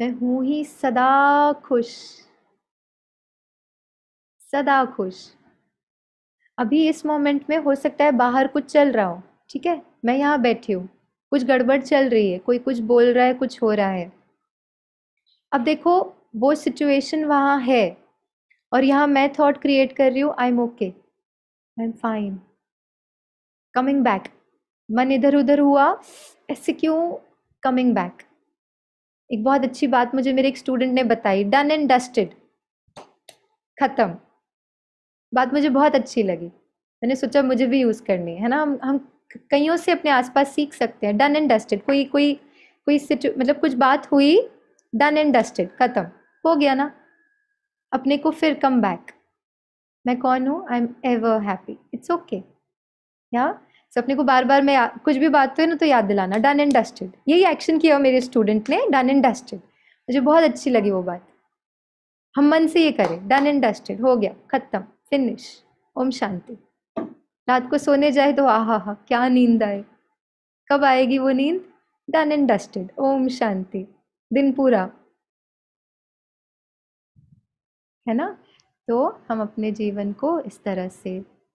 मैं हूं ही सदा खुश सदा खुश अभी इस मोमेंट में हो सकता है बाहर कुछ चल रहा हो ठीक है मैं यहाँ बैठी हूँ कुछ गड़बड़ चल रही है कोई कुछ बोल रहा है कुछ हो रहा है अब देखो वो सिचुएशन वहाँ है और यहाँ मैं थॉट क्रिएट कर रही हूँ I am okay I am fine coming back मन इधर उधर हुआ ऐसे क्यों कमिंग बैक एक बहुत अच्छी बात मुझे मेरे एक स्टूडेंट ने बताई डन एंड डस्टेड ख़त्म बात मुझे बहुत अच्छी लगी मैंने सोचा मुझे भी यूज़ करनी है ना हम हम कईयों से अपने आसपास सीख सकते हैं डन एंड डस्टेड कोई कोई कोई सिचु मतलब कुछ बात हुई डन एंड डस्टेड ख़त्म हो गया ना अपने को फिर कम बैक मैं कौन हूँ I am ever happy it's okay या सो अपने को बार बार मैं कुछ भी बात हो ना तो याद दिलाना डन एंड डस्टेड यही एक्शन किया मेरे स्टूडेंट ने डन एंड डस्टेड मुझे बहुत अच्छी लगी वो बात हम मन से ये करें डन एंड डस्टेड हो गया खत्म फिनिश ओम शांति रात को सोने जाए तो आहा हा क्या नींद आए कब आएगी वो नींद डन एंड डस्टेड ओम शांति दिन पूरा है ना तो हम अपने जीवन को इस तरह से